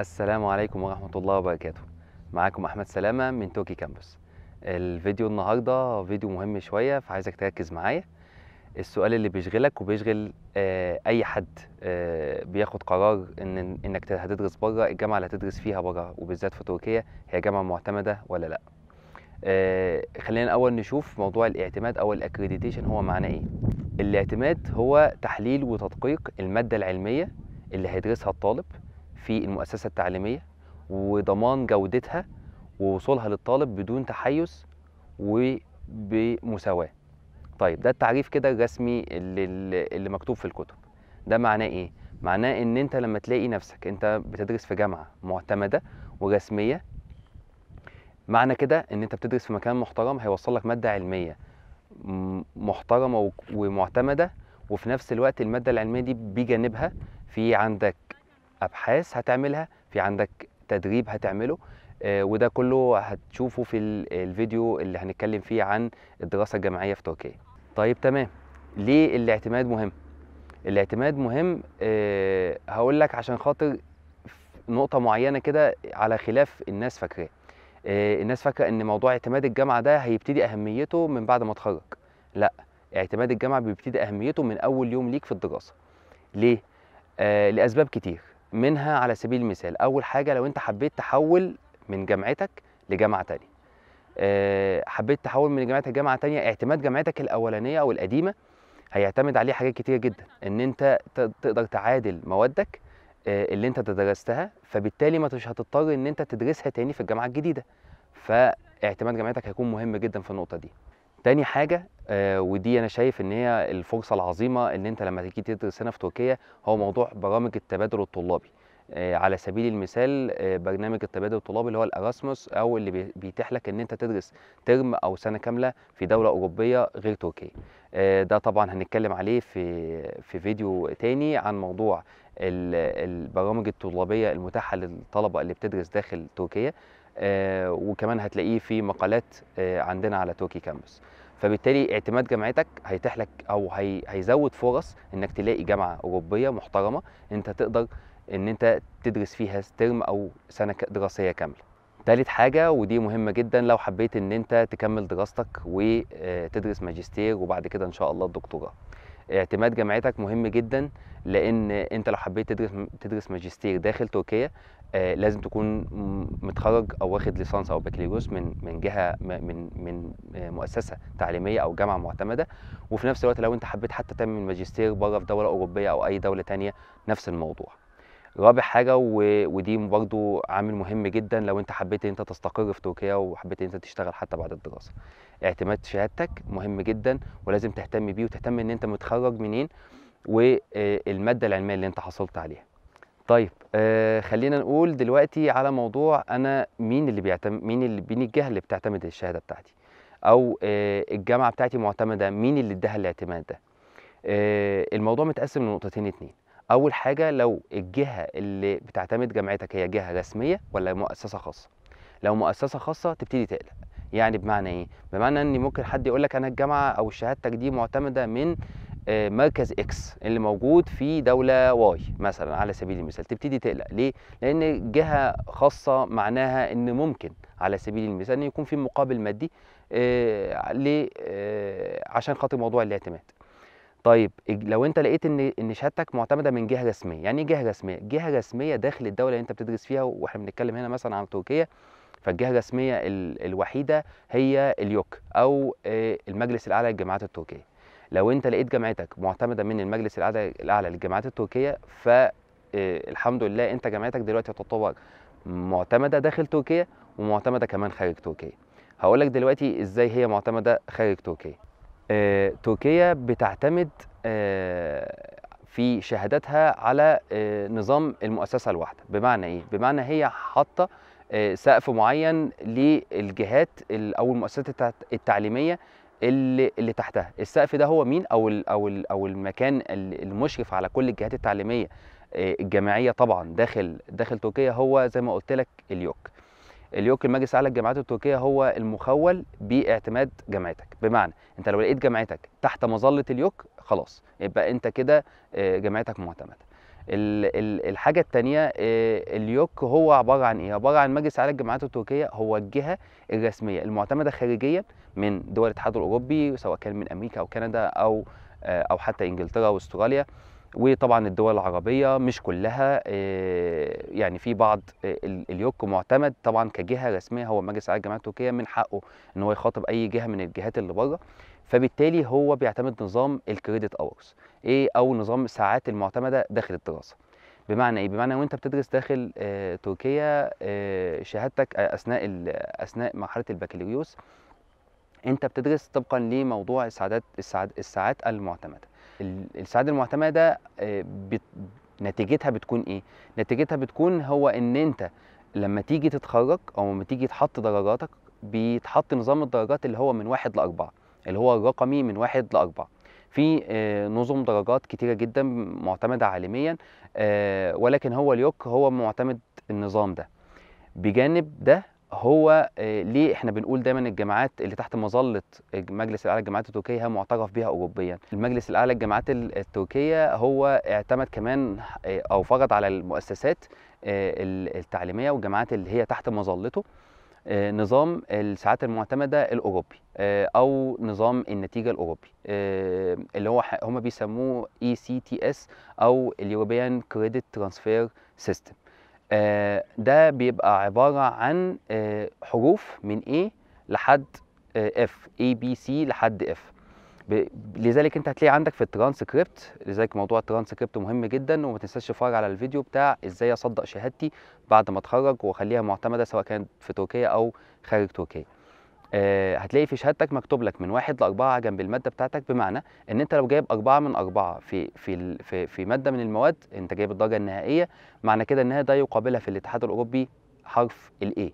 السلام عليكم ورحمة الله وبركاته معاكم أحمد سلامة من توكي كامبس الفيديو النهاردة فيديو مهم شوية فعايزك تركز معايا السؤال اللي بيشغلك وبيشغل آه، أي حد آه، بياخد قرار إن إنك هتدرس بره الجامعة اللي هتدرس فيها بره وبالذات في تركيا هي جامعة معتمدة ولا لأ آه، خلينا الأول نشوف موضوع الاعتماد أو الأكريديتيشن هو معناه إيه الاعتماد هو تحليل وتدقيق المادة العلمية اللي هيدرسها الطالب في المؤسسة التعليمية وضمان جودتها ووصولها للطالب بدون تحيز وبمساواة طيب ده التعريف كده الرسمي اللي, اللي مكتوب في الكتب ده معناه ايه؟ معناه ان انت لما تلاقي نفسك انت بتدرس في جامعة معتمدة ورسمية معنى كده ان انت بتدرس في مكان محترم هيوصل لك مادة علمية محترمة ومعتمدة وفي نفس الوقت المادة العلمية دي بجانبها في عندك ابحاث هتعملها في عندك تدريب هتعمله آه، وده كله هتشوفه في الفيديو اللي هنتكلم فيه عن الدراسه الجامعيه في تركيا طيب تمام ليه الاعتماد مهم الاعتماد مهم آه، هقول لك عشان خاطر نقطة معينة كده على خلاف الناس فاكراه آه، الناس فاكرة ان موضوع اعتماد الجامعة ده هيبتدي اهميته من بعد ما اتخرج لا اعتماد الجامعة بيبتدي اهميته من اول يوم ليك في الدراسة ليه؟ أه لأسباب كتير منها على سبيل المثال اول حاجه لو انت حبيت تحول من جامعتك لجامعه تانية آه، حبيت تحول من جامعتك لجامعه تانية اعتماد جامعتك الاولانيه او القديمه هيعتمد عليه حاجات كتير جدا ان انت تقدر تعادل موادك آه، اللي انت درستها فبالتالي ما مش هتضطر ان انت تدرسها تاني في الجامعه الجديده فاعتماد جامعتك هيكون مهم جدا في النقطه دي تاني حاجه آه، ودي انا شايف ان هي الفرصه العظيمه ان انت لما تيجي تدرس هنا في تركيا هو موضوع برامج التبادل الطلابي آه، على سبيل المثال آه، برنامج التبادل الطلابي اللي هو الاراسموس او اللي بيتيح لك ان انت تدرس ترم او سنه كامله في دوله اوروبيه غير تركيا ده طبعا هنتكلم عليه في في فيديو تاني عن موضوع البرامج الطلابيه المتاحه للطلبه اللي بتدرس داخل تركيا وكمان هتلاقيه في مقالات عندنا على توكي كامبس فبالتالي اعتماد جامعتك هيتيح لك او هي هيزود فرص انك تلاقي جامعه اوروبيه محترمه انت تقدر ان انت تدرس فيها ترم او سنه دراسيه كامله تالت حاجه ودي مهمه جدا لو حبيت ان انت تكمل دراستك وتدرس آه، ماجستير وبعد كده ان شاء الله الدكتوراه اعتماد جامعتك مهم جدا لان انت لو حبيت تدرس تدرس ماجستير داخل تركيا آه، لازم تكون متخرج او واخد ليسانس او بكالوريوس من من جهه من من آه، مؤسسه تعليميه او جامعه معتمده وفي نفس الوقت لو انت حبيت حتى تعمل ماجستير بره في دوله اوروبيه او اي دوله ثانيه نفس الموضوع رابع حاجه و... ودي برضو عامل مهم جدا لو انت حبيت ان انت تستقر في تركيا وحبيت ان انت تشتغل حتى بعد الدراسه اعتماد شهادتك مهم جدا ولازم تهتم بيه وتهتم ان انت متخرج منين والماده آه، العلميه اللي انت حصلت عليها طيب آه خلينا نقول دلوقتي على موضوع انا مين اللي بيعتمد مين اللي مين الجهه اللي بتعتمد الشهاده بتاعتي او آه الجامعه بتاعتي معتمده مين اللي اداها الاعتماد ده آه الموضوع متقسم لنقطتين اتنين اول حاجه لو الجهه اللي بتعتمد جامعتك هي جهه رسميه ولا مؤسسه خاصه لو مؤسسه خاصه تبتدي تقلق يعني بمعنى ايه بمعنى ان ممكن حد يقول لك انا الجامعه او شهادتك دي معتمده من آه، مركز اكس اللي موجود في دوله واي مثلا على سبيل المثال تبتدي تقلق ليه لان جهه خاصه معناها ان ممكن على سبيل المثال ان يكون في مقابل مادي ليه آه، آه، عشان خاطر موضوع الاعتماد طيب لو انت لقيت ان ان شهادتك معتمده من جهه رسميه يعني ايه جهه رسميه جهه رسميه داخل الدوله اللي انت بتدرس فيها واحنا بنتكلم هنا مثلا عن تركيا فالجهه الرسميه الوحيده هي اليوك او المجلس الاعلى للجامعات التركيه لو انت لقيت جامعتك معتمده من المجلس الاعلى للجامعات التركيه فالحمد آه، لله انت جامعتك دلوقتي تعتبر معتمده داخل تركيا ومعتمده كمان خارج تركيا هقول لك دلوقتي ازاي هي معتمده خارج تركيا آه، تركيا بتعتمد آه، في شهاداتها على نظام المؤسسه الواحده بمعنى ايه بمعنى هي حاطه سقف معين للجهات او المؤسسات التعليميه اللي اللي تحتها السقف ده هو مين او الـ او الـ او المكان المشرف على كل الجهات التعليميه آه، الجامعيه طبعا داخل داخل تركيا هو زي ما قلت لك اليوك اليوك المجلس الاعلى للجامعات التركيه هو المخول باعتماد جامعتك بمعنى انت لو لقيت جامعتك تحت مظله اليوك خلاص يبقى انت كده آه، جامعتك معتمده الحاجه الثانيه آه، اليوك هو عباره عن ايه عباره عن مجلس على الجامعات التركيه هو الجهه الرسميه المعتمده خارجيا من دول الاتحاد الاوروبي سواء كان من امريكا او كندا او آه، او حتى انجلترا واستراليا وطبعا الدول العربيه مش كلها آه، يعني في بعض اليوك معتمد طبعا كجهه رسميه هو مجلس على الجامعات التركيه من حقه ان هو يخاطب اي جهه من الجهات اللي بره فبالتالي هو بيعتمد نظام الكريدت اورز ايه او نظام الساعات المعتمده داخل الدراسه بمعنى ايه بمعنى وانت بتدرس داخل آه تركيا آه شهادتك آه اثناء اثناء مرحله البكالوريوس انت بتدرس طبقا لموضوع الساعات الساعات المعتمده الساعات المعتمده آه، بت... نتيجتها بتكون ايه نتيجتها بتكون هو ان انت لما تيجي تتخرج او لما تيجي تحط درجاتك بيتحط نظام الدرجات اللي هو من واحد لأربعة اللي هو الرقمي من واحد لأربعة في آه، نظم درجات كتيرة جدا معتمدة عالميا آه، ولكن هو اليوك هو معتمد النظام ده بجانب ده هو آه، ليه احنا بنقول دايما الجامعات اللي تحت مظله المجلس الاعلى للجامعات التركيه هي معترف بها اوروبيا المجلس الاعلى للجامعات التركيه هو اعتمد كمان او فرض على المؤسسات التعليميه والجامعات اللي هي تحت مظلته آه، نظام الساعات المعتمده الاوروبي آه، او نظام النتيجه الاوروبي آه، اللي هو هما بيسموه ECTS او European Credit Transfer System ده بيبقى عباره عن حروف من A لحد F A B C لحد F ب... لذلك انت هتلاقي عندك في الترانسكريبت لذلك موضوع الترانسكريبت مهم جدا وما تنساش تتفرج على الفيديو بتاع ازاي اصدق شهادتي بعد ما اتخرج واخليها معتمده سواء كانت في تركيا او خارج تركيا آه هتلاقي في شهادتك مكتوب لك من واحد لأربعة جنب المادة بتاعتك بمعنى إن أنت لو جايب أربعة من أربعة في في في, في مادة من المواد أنت جايب الدرجة النهائية معنى كده إن ده يقابلها في الاتحاد الأوروبي حرف الإيه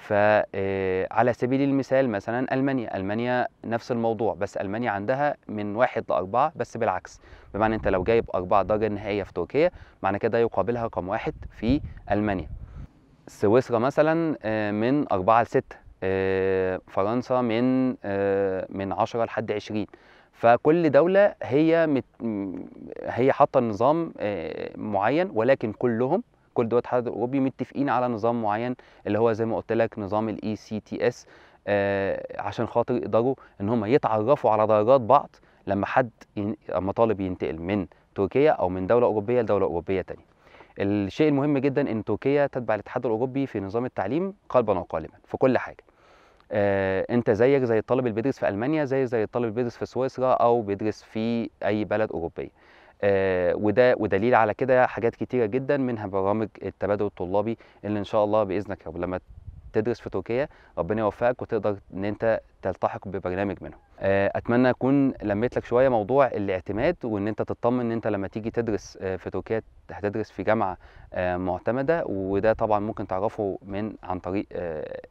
فعلى آه، سبيل المثال مثلا المانيا المانيا نفس الموضوع بس المانيا عندها من واحد لاربعه بس بالعكس بمعنى انت لو جايب اربعه درجه نهائيه في تركيا معنى كده يقابلها رقم واحد في المانيا سويسرا مثلا آه، من اربعه لسته آه، فرنسا من من 10 لحد 20 فكل دولة هي مت... هي حاطة نظام معين ولكن كلهم كل دوت متفقين على نظام معين اللي هو زي ما قلت لك نظام الاي سي تي اس عشان خاطر يقدروا ان هم يتعرفوا على درجات بعض لما حد ين... طالب ينتقل من تركيا او من دوله اوروبيه لدوله اوروبيه ثانيه الشيء المهم جدا ان تركيا تتبع الاتحاد الاوروبي في نظام التعليم قلبا وقالبا في كل حاجه آه، انت زيك زي الطالب اللي بيدرس في المانيا زي زي الطالب اللي بيدرس في سويسرا او بيدرس في اي بلد اوروبيه آه، وده ودليل على كده حاجات كتيره جدا منها برامج التبادل الطلابي اللي ان شاء الله باذنك يا رب لما تدرس في تركيا ربنا يوفقك وتقدر ان انت تلتحق ببرنامج منهم آه، اتمنى اكون لميت لك شويه موضوع الاعتماد وان انت تطمن ان انت لما تيجي تدرس آه، في تركيا هتدرس في جامعه معتمده وده طبعا ممكن تعرفه من عن طريق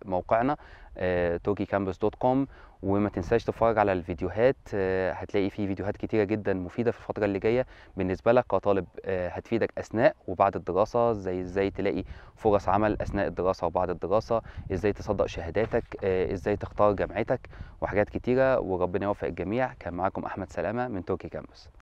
موقعنا آه، توكي كامبس دوت كوم وما تنساش تتفرج على الفيديوهات آه، هتلاقي فيه فيديوهات كتيره جدا مفيده في الفتره اللي جايه بالنسبه لك كطالب آه، هتفيدك اثناء وبعد الدراسه زي ازاي تلاقي فرص عمل اثناء الدراسه وبعد الدراسه ازاي تصدق شهاداتك ازاي تختار جامعتك وحاجات كتيره وربنا يوفق الجميع كان معاكم احمد سلامه من تركي كامبس